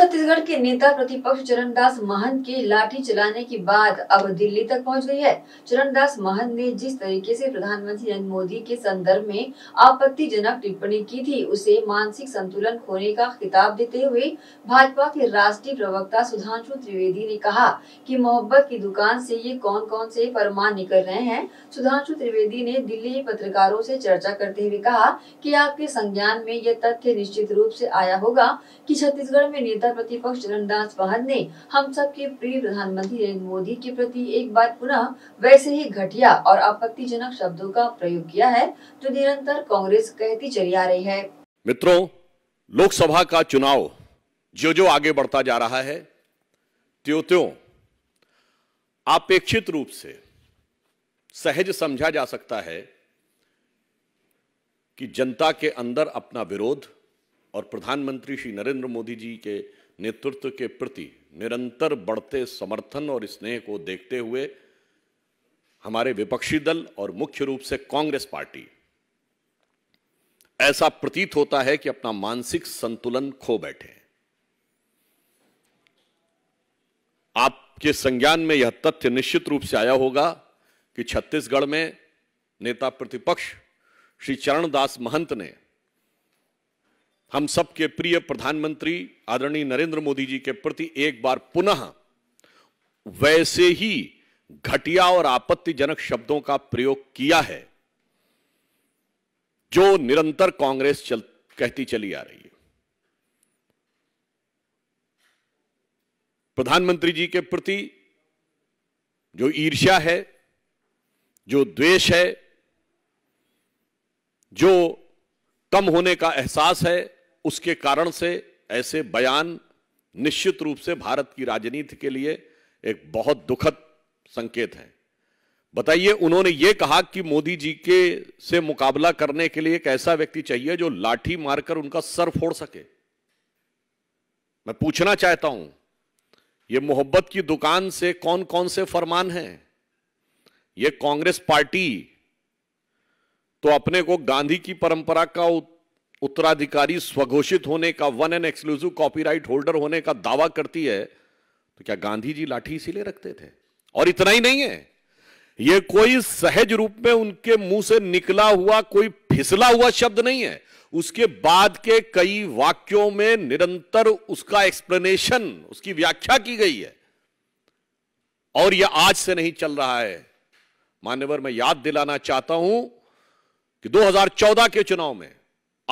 छत्तीसगढ़ के नेता प्रतिपक्ष चरणदास महंत की लाठी चलाने की बात अब दिल्ली तक पहुंच गई है चरणदास महंत ने जिस तरीके से प्रधानमंत्री नरेंद्र मोदी के संदर्भ में आपत्तिजनक टिप्पणी की थी उसे मानसिक संतुलन खोने का खिताब देते हुए भाजपा के राष्ट्रीय प्रवक्ता सुधांशु त्रिवेदी ने कहा कि मोहब्बत की दुकान से ये कौन कौन से फरमान निकल रहे हैं सुधांशु त्रिवेदी ने दिल्ली में पत्रकारों से चर्चा करते हुए कहा कि आपके संज्ञान में यह तथ्य निश्चित रूप से आया होगा कि छत्तीसगढ़ में नेता नेता प्रतिपक्ष धनराज महन ने हम सबके प्रिय प्रधानमंत्री नरेंद्र मोदी के प्रति एक बार पुनः वैसे ही घटिया और आपत्तिजनक शब्दों का प्रयोग किया है जो निरंतर कांग्रेस कहती चली आ रही है मित्रों लोकसभा का चुनाव जो जो आगे बढ़ता जा रहा है त्यो त्यों अपेक्षित रूप से सहज समझा जा सकता है कि जनता के अंदर अपना विरोध और प्रधानमंत्री श्री नरेंद्र मोदी जी के नेतृत्व के प्रति निरंतर बढ़ते समर्थन और स्नेह को देखते हुए हमारे विपक्षी दल और मुख्य रूप से कांग्रेस पार्टी ऐसा प्रतीत होता है कि अपना मानसिक संतुलन खो बैठे आपके संज्ञान में यह तथ्य निश्चित रूप से आया होगा कि छत्तीसगढ़ में नेता प्रतिपक्ष श्री चरणदास महंत ने हम सबके प्रिय प्रधानमंत्री आदरणीय नरेंद्र मोदी जी के प्रति एक बार पुनः वैसे ही घटिया और आपत्तिजनक शब्दों का प्रयोग किया है जो निरंतर कांग्रेस चल, कहती चली आ रही है प्रधानमंत्री जी के प्रति जो ईर्ष्या है जो द्वेष है जो कम होने का एहसास है उसके कारण से ऐसे बयान निश्चित रूप से भारत की राजनीति के लिए एक बहुत दुखद संकेत है बताइए उन्होंने ये कहा कि मोदी जी के से मुकाबला करने के लिए एक ऐसा व्यक्ति चाहिए जो लाठी मारकर उनका सर फोड़ सके मैं पूछना चाहता हूं ये मोहब्बत की दुकान से कौन कौन से फरमान है ये कांग्रेस पार्टी तो अपने को गांधी की परंपरा का उत्तराधिकारी स्वघोषित होने का one and exclusive copyright holder होने का दावा करती है तो क्या गांधी जी लाठी इसीलिए रखते थे और इतना ही नहीं है यह कोई सहज रूप में उनके मुंह से निकला हुआ कोई फिसला हुआ शब्द नहीं है उसके बाद के कई वाक्यों में निरंतर उसका एक्सप्लेनेशन उसकी व्याख्या की गई है और यह आज से नहीं चल रहा है मान्यवर मैं याद दिलाना चाहता हूं कि 2014 के चुनाव में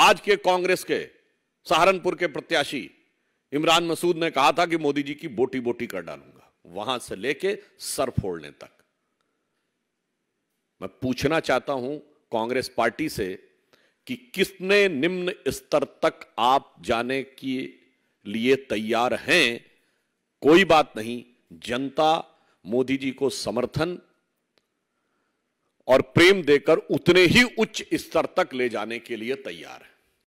आज के कांग्रेस के सहारनपुर के प्रत्याशी इमरान मसूद ने कहा था कि मोदी जी की बोटी बोटी कर डालूंगा वहां से लेके सर फोड़ने तक मैं पूछना चाहता हूं कांग्रेस पार्टी से कि किसने निम्न स्तर तक आप जाने के लिए तैयार हैं कोई बात नहीं जनता मोदी जी को समर्थन और प्रेम देकर उतने ही उच्च स्तर तक ले जाने के लिए तैयार है